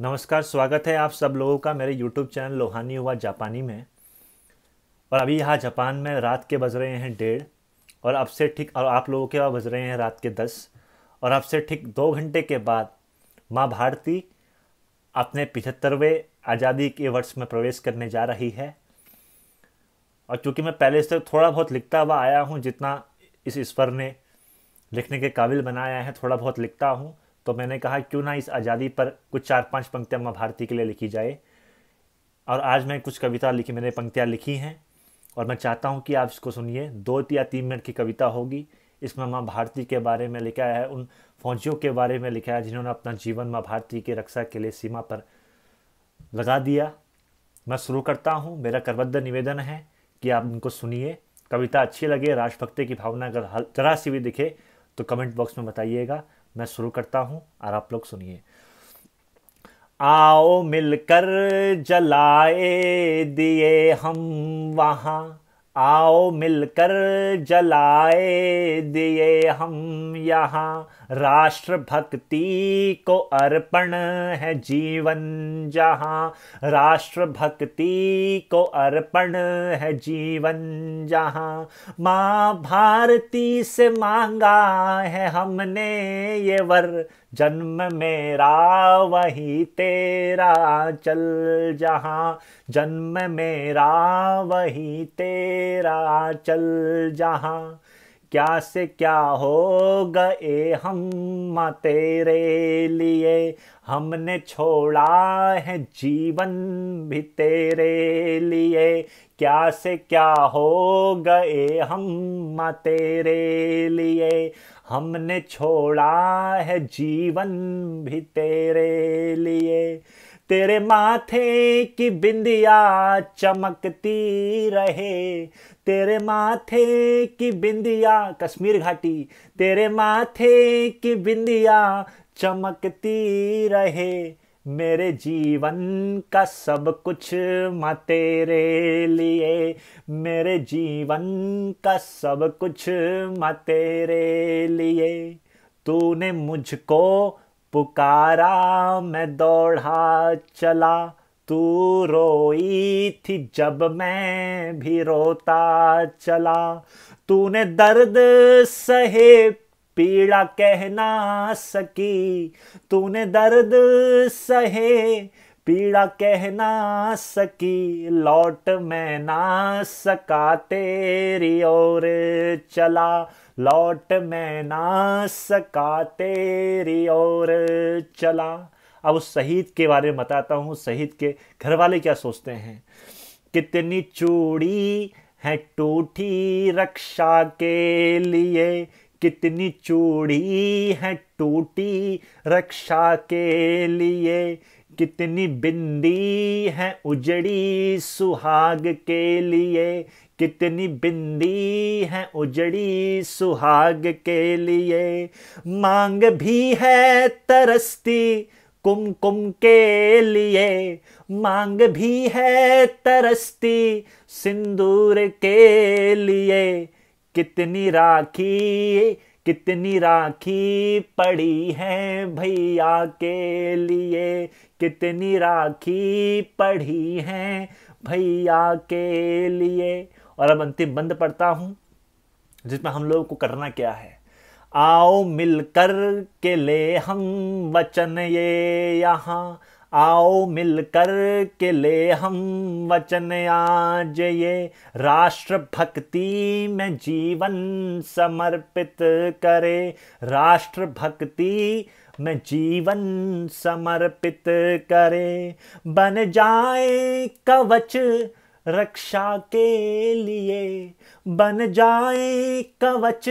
नमस्कार स्वागत है आप सब लोगों का मेरे YouTube चैनल लोहानी हुआ जापानी में और अभी यहाँ जापान में रात के बज रहे हैं डेढ़ और अब से ठीक और आप लोगों के वहाँ बज रहे हैं रात के दस और अब से ठीक दो घंटे के बाद माँ भारती अपने पिछहत्तरवें आज़ादी के वर्ष में प्रवेश करने जा रही है और चूँकि मैं पहले से थोड़ा बहुत लिखता हुआ आया हूँ जितना इस ईश्वर ने लिखने के काबिल बनाया है थोड़ा बहुत लिखता हूँ तो मैंने कहा क्यों ना इस आज़ादी पर कुछ चार पांच पंक्तियाँ माँ भारती के लिए लिखी जाए और आज मैं कुछ कविता लिखी मैंने पंक्तियाँ लिखी हैं और मैं चाहता हूँ कि आप इसको सुनिए दो या तीन मिनट की कविता होगी इसमें माँ भारती के बारे में लिखा है उन फौजियों के बारे में लिखा है जिन्होंने अपना जीवन माँ भारती की रक्षा के लिए सीमा पर लगा दिया मैं शुरू करता हूँ मेरा करबद्ध निवेदन है कि आप इनको सुनिए कविता अच्छी लगे राष्ट्रभक्ति की भावना अगर जरा सी भी दिखे तो कमेंट बॉक्स में बताइएगा मैं शुरू करता हूं और आप लोग सुनिए आओ मिलकर जलाए दिए हम वहां आओ मिलकर जलाए दिए हम यहां राष्ट्र भक्ति को अर्पण है जीवन जहाँ राष्ट्र भक्ति को अर्पण है जीवन जहाँ माँ भारती से मांगा है हमने ये वर जन्म मेरा वही तेरा चल जहाँ जन्म मेरा वही तेरा चल जहाँ क्या से क्या हो गए हम तेरे लिए हमने छोड़ा है जीवन भी तेरे लिए क्या से क्या हो गए हम तेरे लिए हमने छोड़ा है जीवन भी तेरे लिए तेरे माथे की बिंदिया चमकती रहे तेरे माथे की बिंदिया कश्मीर घाटी तेरे माथे की बिंदिया चमकती रहे मेरे जीवन का सब कुछ माँ तेरे लिए मेरे जीवन का सब कुछ माँ तेरे लिए तूने मुझको पुकारा मैं दौड़ा चला तू रोई थी जब मैं भी रोता चला तूने दर्द सहे पीड़ा कहना सकी तूने दर्द सहे पीड़ा कहना सकी लौट मैं ना सका तेरी ओर चला लौट मैं ना सका तेरी और चला अब उस शहीद के बारे में बताता हूँ शहीद के घर वाले क्या सोचते हैं कितनी चूड़ी है टूटी रक्षा के लिए कितनी चूड़ी है टूटी रक्षा के लिए कितनी बिंदी है उजड़ी सुहाग के लिए कितनी बिंदी है उजड़ी सुहाग के लिए मांग भी है तरसती कुमकुम के लिए मांग भी है तरसती सिंदूर के लिए कितनी राखी कितनी राखी पड़ी है भैया के लिए कितनी राखी पड़ी है भैया के लिए और अब अंतिम बंद पढ़ता हूं जिसमें हम लोगों को करना क्या है आओ मिलकर के ले हम वचन ये यहाँ आओ मिलकर के ले हम वचन आज ये राष्ट्र भक्ति में जीवन समर्पित करे राष्ट्र भक्ति में जीवन समर्पित करे बन जाए कवच रक्षा के लिए बन जाए कवच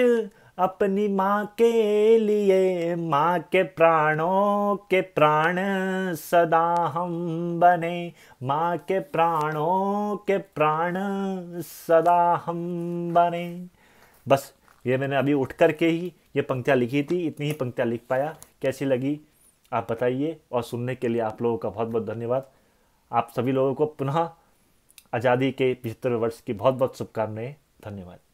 अपनी माँ के लिए माँ के प्राणों के प्राण सदा हम बने माँ के प्राणों के प्राण सदा हम बने बस ये मैंने अभी उठ कर के ही ये पंक्तियाँ लिखी थी इतनी ही पंक्तियाँ लिख पाया कैसी लगी आप बताइए और सुनने के लिए आप लोगों का बहुत बहुत धन्यवाद आप सभी लोगों को पुनः आज़ादी के पिछहत्तर वर्ष की बहुत बहुत शुभकामनाएं धन्यवाद